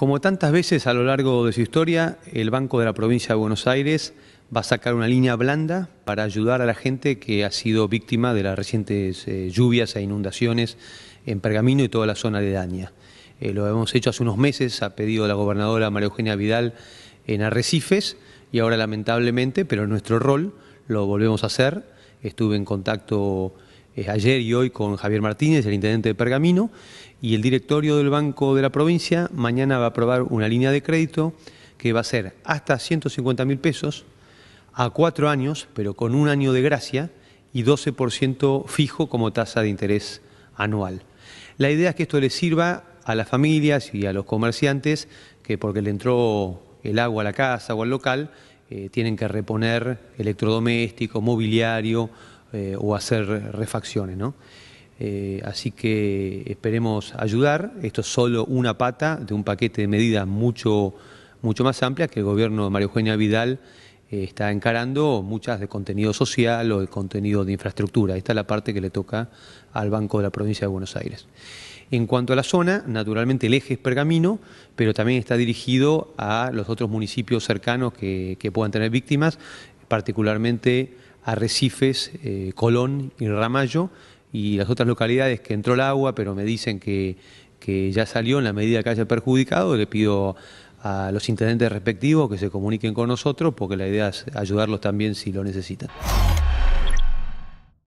Como tantas veces a lo largo de su historia, el Banco de la Provincia de Buenos Aires va a sacar una línea blanda para ayudar a la gente que ha sido víctima de las recientes eh, lluvias e inundaciones en Pergamino y toda la zona de Daña. Eh, lo hemos hecho hace unos meses ha pedido la gobernadora María Eugenia Vidal en Arrecifes y ahora lamentablemente, pero nuestro rol lo volvemos a hacer. Estuve en contacto ayer y hoy con Javier Martínez, el intendente de Pergamino, y el directorio del Banco de la Provincia mañana va a aprobar una línea de crédito que va a ser hasta 150 mil pesos a cuatro años, pero con un año de gracia y 12% fijo como tasa de interés anual. La idea es que esto le sirva a las familias y a los comerciantes que porque le entró el agua a la casa o al local, eh, tienen que reponer electrodoméstico, mobiliario, eh, o hacer refacciones, eh, así que esperemos ayudar. Esto es solo una pata de un paquete de medidas mucho, mucho más amplia que el gobierno de María Eugenia Vidal eh, está encarando, muchas de contenido social o de contenido de infraestructura. Esta es la parte que le toca al Banco de la Provincia de Buenos Aires. En cuanto a la zona, naturalmente el eje es Pergamino, pero también está dirigido a los otros municipios cercanos que puedan tener víctimas, particularmente Arrecifes, eh, Colón y Ramallo, y las otras localidades que entró el agua, pero me dicen que, que ya salió en la medida que haya perjudicado, le pido a los intendentes respectivos que se comuniquen con nosotros, porque la idea es ayudarlos también si lo necesitan.